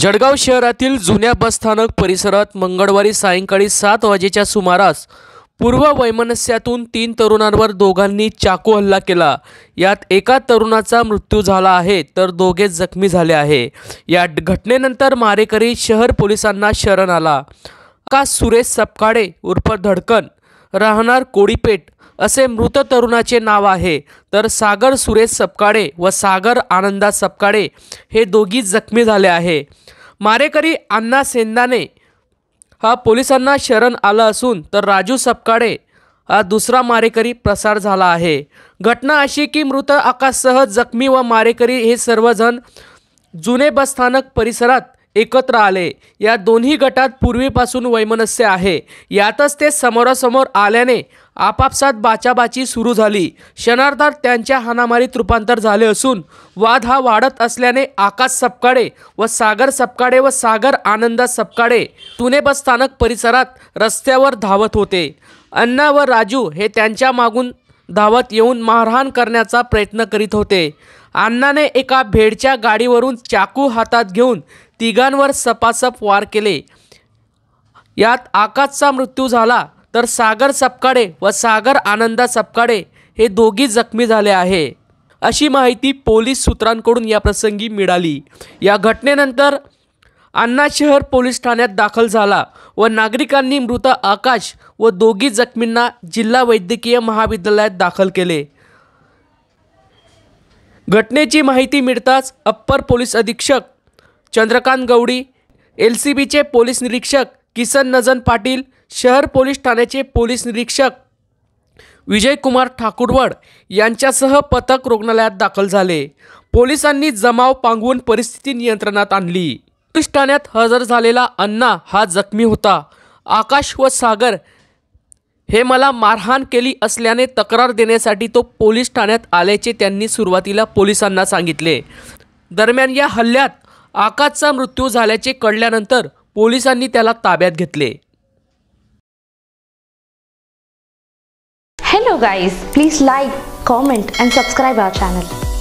जळगाव शहरातील जुन्या बसस्थानक परिसरात मंगळवारी सायंकाळी सात वाजेच्या सुमारास पूर्व वैमनस्यातून तीन तरुणांवर दोघांनी चाकू हल्ला केला यात एका तरुणाचा मृत्यू झाला आहे तर दोघे जखमी झाले आहे या घटनेनंतर मारेकरी शहर पोलिसांना शरण आला का सुरेश सपकाडे उर्फ धडकन राहणार कोडीपेठ असे मृत तरुणाचे नाव आहे तर सागर सुरेश सपकाळे व सागर आनंदा सपकाळे हे दोघी जखमी झाले आहे मारेकरी अण्णा सेंदाने हा पोलिसांना शरण आलं असून तर राजू सपकाळे हा दुसरा मारेकरी प्रसार झाला आहे घटना अशी की मृत आकाशसह जखमी व मारेकरी हे सर्वजण जुने बसस्थानक परिसरात एकत्र आले या दोन्ही गटात पूर्वीपासून वैमनस्य आहे यातच ते समोरासमोर आल्याने आपापसात बाचाबाची सुरू झाली क्षणार्धात त्यांच्या हानामारीत रूपांतर झाले असून वाद हा वाढत असल्याने आकाश सपकाडे व सागर सपकाडे व सागर आनंदा सपकाडे तुने बस स्थानक परिसरात रस्त्यावर धावत होते अण्णा व राजू हे त्यांच्या मागून धावत येऊन मारहाण करण्याचा प्रयत्न करीत होते अण्णाने एका भेडच्या गाडीवरून चाकू हातात घेऊन तिघांवर सपासप वार केले यात आकाशचा मृत्यू झाला तर सागर सपकाडे व सागर आनंदा सपकाडे हे दोघी जखमी झाले आहे अशी माहिती पोलीस सूत्रांकडून या प्रसंगी मिळाली या घटनेनंतर अण्णा शहर पोलीस ठाण्यात दाखल झाला व नागरिकांनी मृत आकाश व दोघी जखमींना जिल्हा वैद्यकीय महाविद्यालयात दाखल केले घटनेची माहिती मिळताच अप्पर पोलीस अधीक्षक चंद्रकांत गवडी एल सी बीचे पोलीस निरीक्षक किसन नजन पाटील शहर पोलीस ठाण्याचे पोलीस निरीक्षक विजयकुमार ठाकूरवड यांच्यासह पथक रुग्णालयात दाखल झाले पोलिसांनी जमाव पांगवून परिस्थिती नियंत्रणात आणली पोलीस ठाण्यात हजर झालेला अण्णा हा जखमी होता आकाश व सागर हे मला मारहाण केली असल्याने तक्रार देण्यासाठी तो पोलीस ठाण्यात आल्याचे त्यांनी सुरुवातीला पोलिसांना सांगितले दरम्यान या हल्ल्यात आकाशचा मृत्यू झाल्याचे कळल्यानंतर पोलिसांनी त्याला ताब्यात घेतले hello guys please like comment and subscribe our channel